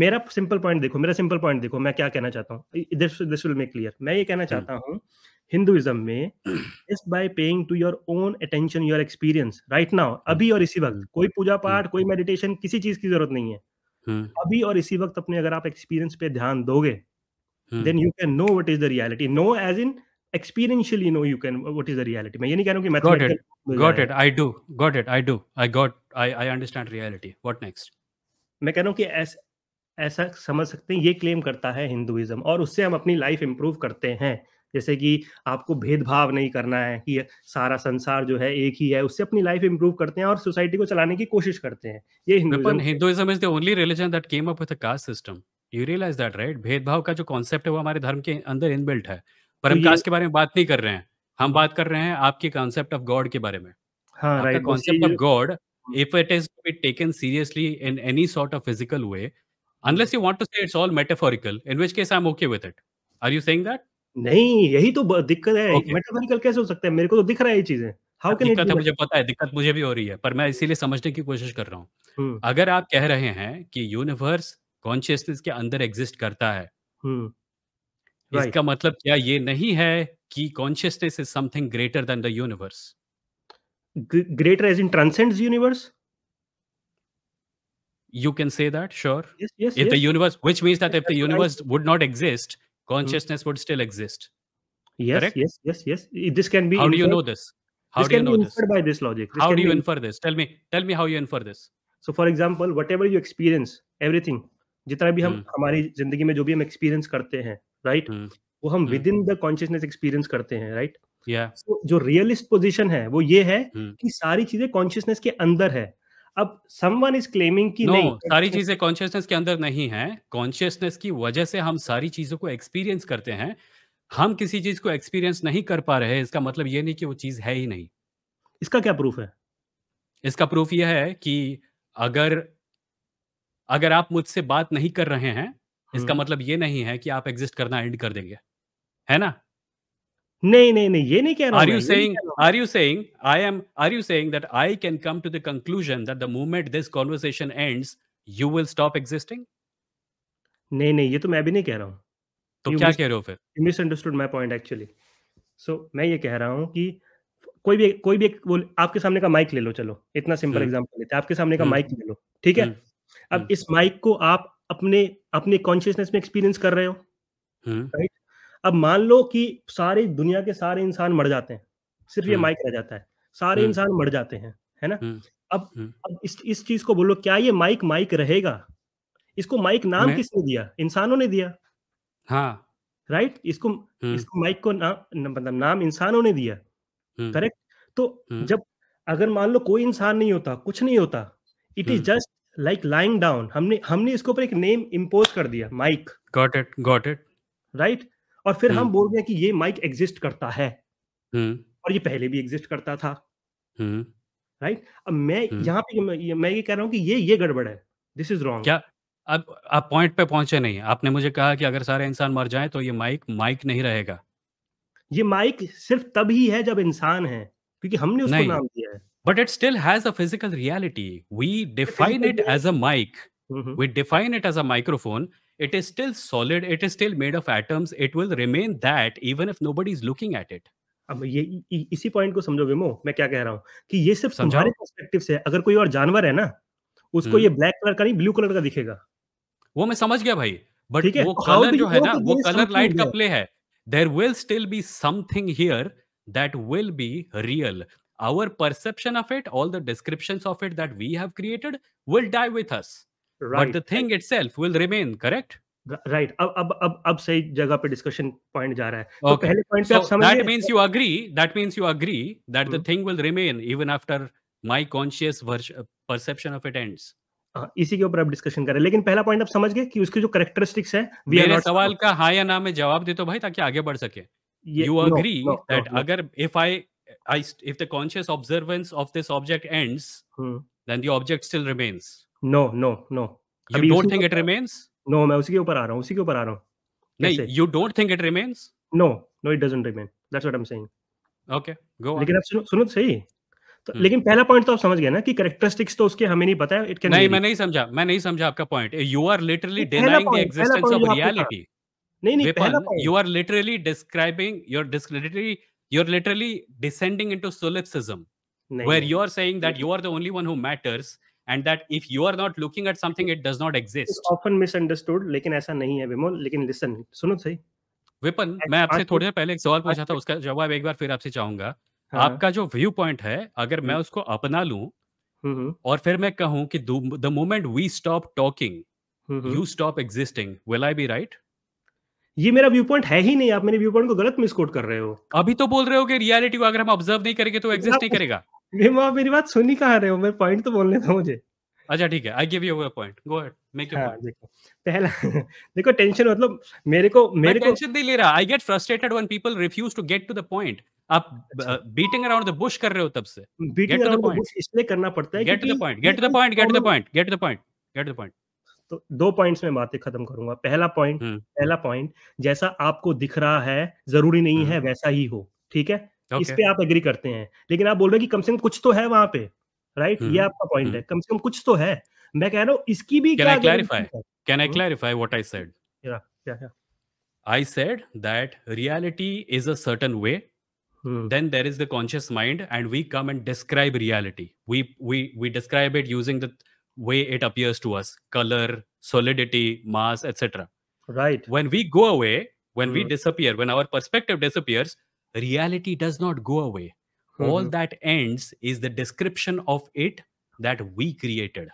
मेरा simple point देखो मेरा सिंपल पॉइंट देखो मैं क्या कहना चाहता हूँ दिस विल मेक क्लियर मैं ये कहना हम्म। चाहता हूँ हिंदुइज्म में इस by paying to your own attention your experience right now अभी और इसी वक्त हम्म। कोई पूजा हम्म। पाठ कोई मेडिटेशन किसी चीज की जरूरत नहीं है अभी और इसी वक्त अपने अगर आप एक्सपीरियंस पे ध्यान दोगे then you can know what is the reality no as in experientially no you can what is the reality मैं ये नहीं कह रहा हूँ कि mathematical got it I do got it I do I got I I understand reality what next मैं कह रहा हूँ कि ऐसे ऐसा समझ सकते हैं ये क्लेम करता है हिंदुइज्म और उससे हम अपनी लाइफ इम्प्रूव करते हैं जैसे कि आपको भेदभाव नहीं करना है कि सारा संसार जो है एक ही है उससे अपनी लाइफ इम्प्रूव करते हैं और सोसाइटी को चलाने की कोशिश करते हैं ये Hinduism is the only religion that came up with caste system you realise that right भेदभाव का जो कॉन्सेप्ट है वो हमारे धर्म के अंदर इनबिल्ट है पर हम कास्ट तो के बारे में बात नहीं कर रहे हैं हम बात कर रहे हैं आपके कॉन्सेप्ट ऑफ गॉड के बारे में हाँ right concept of God if it is taken seriously in any sort of physical way unless you want to say it's all metaphorical in which case i'm okay with it are you saying that नहीं यही तो दिक्कत है okay. Metaphorical कैसे हो सकता है मेरे को तो दिख रहा है ये चीजें हाउ कैन दिक्कत है मुझे पता है दिक्कत मुझे भी हो रही है पर मैं इसीलिए समझने की कोशिश कर रहा हूँ हम्म। अगर आप कह रहे हैं कि यूनिवर्स कॉन्शियसनेस के अंदर एग्जिस्ट करता है हम्म। इसका right. मतलब क्या ये नहीं है कि consciousness is something greater than the universe greater as in transcends universe you can say that sure yes, yes, if yes. the universe which means that yes, if the universe right. would not exist consciousness mm. would still exist yes Correct? yes yes yes this can be how inferred. do you know this how this do you know this by this logic this how do you infer inferred. this tell me tell me how you infer this so for example whatever you experience everything जितना भी हम hmm. हमारी जिंदगी में जो भी हम experience करते हैं राइट right? hmm. वो हम within the consciousness experience करते हैं राइट right? yeah. so, जो रियलिस्ट पोजीशन है वो ये है hmm. कि सारी चीजें कॉन्शियसनेस के अंदर है अब समवन इज क्लेमिंग की no, नहीं सारी चीजें कॉन्शियसनेस के अंदर नहीं है कॉन्शियसनेस की वजह से हम सारी चीजों को एक्सपीरियंस करते हैं हम किसी चीज को एक्सपीरियंस नहीं कर पा रहे इसका मतलब ये नहीं कि वो चीज है ही नहीं इसका क्या प्रूफ है इसका प्रूफ यह है कि अगर अगर आप मुझसे बात नहीं कर रहे हैं इसका हम्म। मतलब ये नहीं है कि आप एग्जिस्ट करना एंड कर देंगे है ना नहीं नहीं नहीं ये नहीं कह रहा are you saying are you saying I am are you saying that I can come to the conclusion that the moment this conversation ends you will stop existing नहीं नहीं ये तो मैं भी नहीं कह रहा हूं तो you क्या कह रहे हो फिर you misunderstood my point actually so मैं ये कह रहा हूं कि कोई भी कोई भी बोल आपके सामने का माइक ले लो चलो इतना सिंपल एग्जांपल हम्म। लेते हैं आपके सामने का माइक हम्म। ले लो ठीक है हम्म। अब इस माइक को आप अपने अपने कॉन्शियसनेस में एक्सपीरियंस कर रहे हो राइट अब मान लो कि सारी दुनिया के सारे इंसान मर जाते हैं सिर्फ ये हम्म। माइक रह जाता है सारे हम्म। इंसान मर जाते हैं है ना हम्म। अब अब इस इस चीज को बोलो क्या ये माइक माइक रहेगा इसको माइक नाम किसने दिया इंसानों ने दिया हाँ राइट इसको इसको माइक को ना, मतलब नाम इंसानों ने दिया करेक्ट तो जब अगर मान लो कोई इंसान नहीं होता कुछ नहीं होता it is just like lying down हमने हमने इसके ऊपर एक नेम इम्पोज कर दिया mic got it got it right और फिर हम हम्म। बोल रहे हैं कि ये माइक एग्जिस्ट करता है हम्म। और ये पहले भी एग्जिस्ट करता था राइट हम्म। अब मैं यहाँ पे मैं ये कह रहा हूँ कि ये ये गड़बड़ है दिस इज रॉन्ग क्या अब आप पॉइंट पे पहुंचे नहीं आपने मुझे कहा कि अगर सारे इंसान मर जाएं तो ये माइक माइक नहीं रहेगा ये माइक सिर्फ तब ही है जब इंसान है क्योंकि हमने उसको नाम दिया है but it still has a physical reality we define it as a mic we define it as a microphone it is still solid it is still made of atoms it will remain that even if nobody is looking at it अब ये इ, इसी point को समझो विमो मैं क्या कह रहा हूँ कि ये सिर्फ तुम्हारे पर्सपेक्टिव से अगर कोई और जानवर है ना उसको हम्म। ये ब्लैक कलर का नहीं ब्लू कलर का दिखेगा वो मैं समझ गया भाई बट वो कलर तो जो है ना वो कलर लाइट का प्ले है there will still be something here that will be real our perception of it all the description of it that we have created will die with us right. but the thing itself will remain correct right अब अब अब अब सही जगह पे discussion point जा रहा है तो पहले पॉइंट पे समझ that means you agree that means you agree that the thing will remain even after my conscious perception of it ends इसी के ऊपर आप डिस्कशन हैं लेकिन पहला पॉइंट आप समझ गए कि उसकी जो करेक्टरिस्टिक्स है मेरे सवाल का हाँ या ना में जवाब दे तो भाई ताकि आगे बढ़ सके यू अग्री दैट अगर if I I if the conscious observance of this object ends then the object still remains no no no you don't think it remains no मैं उसी के ऊपर आ रहा हूं उसी के ऊपर आ रहा हूं नहीं you don't think it remains no no it doesn't remain that's what I am saying okay go लेकिन आप सुनो सुनो तो सही तो, hmm. लेकिन पहला पॉइंट तो आप समझ गए ना कि कैरेक्टरिस्टिक्स तो उसके हमें नहीं पता है इट कैन नहीं मैं नहीं समझा मैं नहीं समझा आपका point you are literally denying the existence of reality नहीं नहीं पहला point you are literally describing your discreditory you are literally descending into solipsism where you are saying that you are the only one who matters and that if you are not looking at something it does not exist often misunderstood लेकिन ऐसा नहीं है विमल लेकिन listen सुनो सही weapon मैं आपसे थोड़ी देर पहले एक सवाल पूछा था उसका जवाब एक बार फिर आपसे चाहूंगा हाँ। आपका जो व्यू पॉइंट है अगर मैं हम्म। उसको अपना लूं हम्म, हम्म। और फिर मैं कहूं कि the moment we stop talking you stop existing will I be right ये मेरा व्यू पॉइंट है ही नहीं आप मेरे व्यू पॉइंट को गलत मिसकोट कर रहे हो अभी तो बोल रहे हो कि रियलिटी को अगर हम ऑब्जर्व नहीं करेंगे तो एग्जिस्ट नहीं करेगा मेमो आप मेरी बात सुन ही कहाँ रहे हो मैं पॉइंट तो बोलने दो मुझे अच्छा ठीक है I give you a point go ahead make your point देखो पहला देखो टेंशन मतलब मेरे को मेरे को टेंशन नहीं ले रहा I get frustrated when people refuse to get to the point आप बीटिंग अराउंड द बुश कर रहे हो तब से बीटिंग अराउंड द बुश इसलिए करना पड़ता है get to the point get to the point get to the point get to the point get to the point तो दो पॉइंट्स में बातें खत्म करूंगा पहला पॉइंट हम्म। पहला पॉइंट जैसा आपको दिख रहा है जरूरी नहीं है हम्म। वैसा ही हो ठीक है okay. इस पे आप एग्री करते हैं लेकिन आप बोल रहे हैं कि कम से कम कुछ तो है वहां पे राइट ये आपका पॉइंट है कम से कम कुछ तो है मैं कह रहा हूँ इसकी भी can I clarify can I clarify what I said yeah yeah I said that reality is a certain way. Hmm. Then there is the conscious mind, and we come and describe reality. We we we describe it using the way it appears to us: color, solidity, mass, etc. Right. When we go away, when hmm. we disappear, when our perspective disappears, reality does not go away. Mm-hmm. All that ends is the description of it that we created.